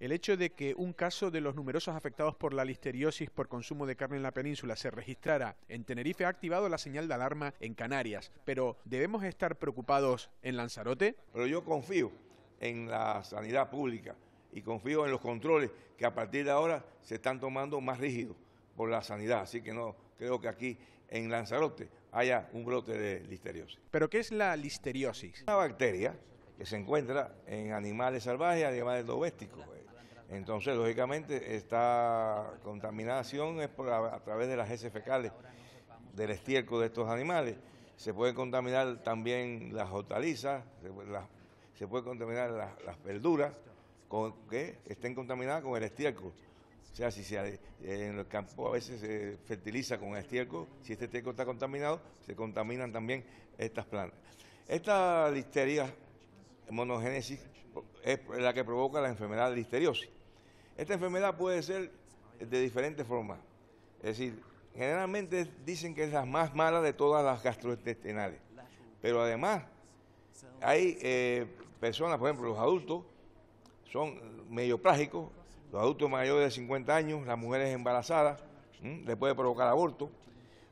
El hecho de que un caso de los numerosos afectados por la listeriosis por consumo de carne en la península se registrara en Tenerife ha activado la señal de alarma en Canarias, pero ¿debemos estar preocupados en Lanzarote? Pero yo confío en la sanidad pública y confío en los controles que a partir de ahora se están tomando más rígidos por la sanidad, así que no creo que aquí en Lanzarote haya un brote de listeriosis. ¿Pero qué es la listeriosis? Una bacteria que se encuentra en animales salvajes, animales domésticos. Entonces, lógicamente, esta contaminación es a, través de las heces fecales, del estiércol de estos animales. Se puede contaminar también las hortalizas, se, puede contaminar las, verduras con, que estén contaminadas con el estiércol. O sea, si se, eh, en el campo a veces se fertiliza con estiércol, si este estiércol está contaminado, se contaminan también estas plantas. Esta listeria monogénesis es la que provoca la enfermedad de listeriosis. Esta enfermedad puede ser de diferentes formas. Es decir, generalmente dicen que es la más mala de todas las gastrointestinales. Pero además, hay eh, personas, por ejemplo, los adultos son medio prágicos, los adultos mayores de 50 años, las mujeres embarazadas, les le puede provocar aborto,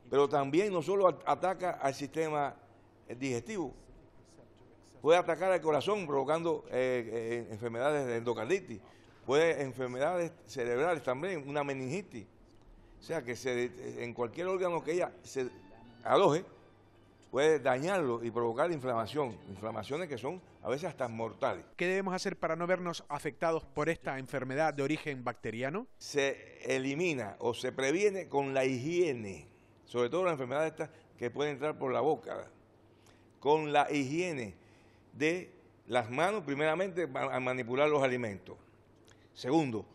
pero también no solo ataca al sistema eh, digestivo, puede atacar al corazón provocando eh, enfermedades de endocarditis, Puede enfermedades cerebrales también, una meningitis. O sea, que en cualquier órgano que ella se aloje, puede dañarlo y provocar inflamación, inflamaciones que son a veces hasta mortales. ¿Qué debemos hacer para no vernos afectados por esta enfermedad de origen bacteriano? Se elimina o se previene con la higiene, sobre todo la enfermedades estas que puede entrar por la boca, con la higiene de las manos, primeramente a manipular los alimentos. Segundo,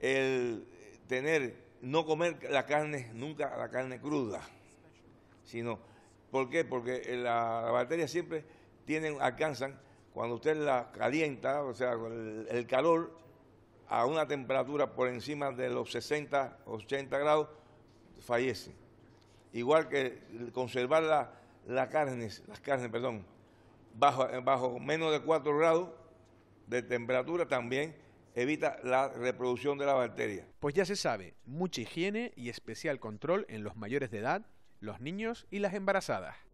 el tener, no comer la carne, nunca la carne cruda, sino, ¿por qué? Porque eh, las la bacterias siempre tienen, alcanzan, cuando usted la calienta, o sea, el, calor a una temperatura por encima de los 60, o 80 grados, fallece. Igual que conservar las carnes, bajo, bajo menos de 4 grados de temperatura también evita la reproducción de la bacteria. Pues ya se sabe, mucha higiene y especial control en los mayores de edad, los niños y las embarazadas.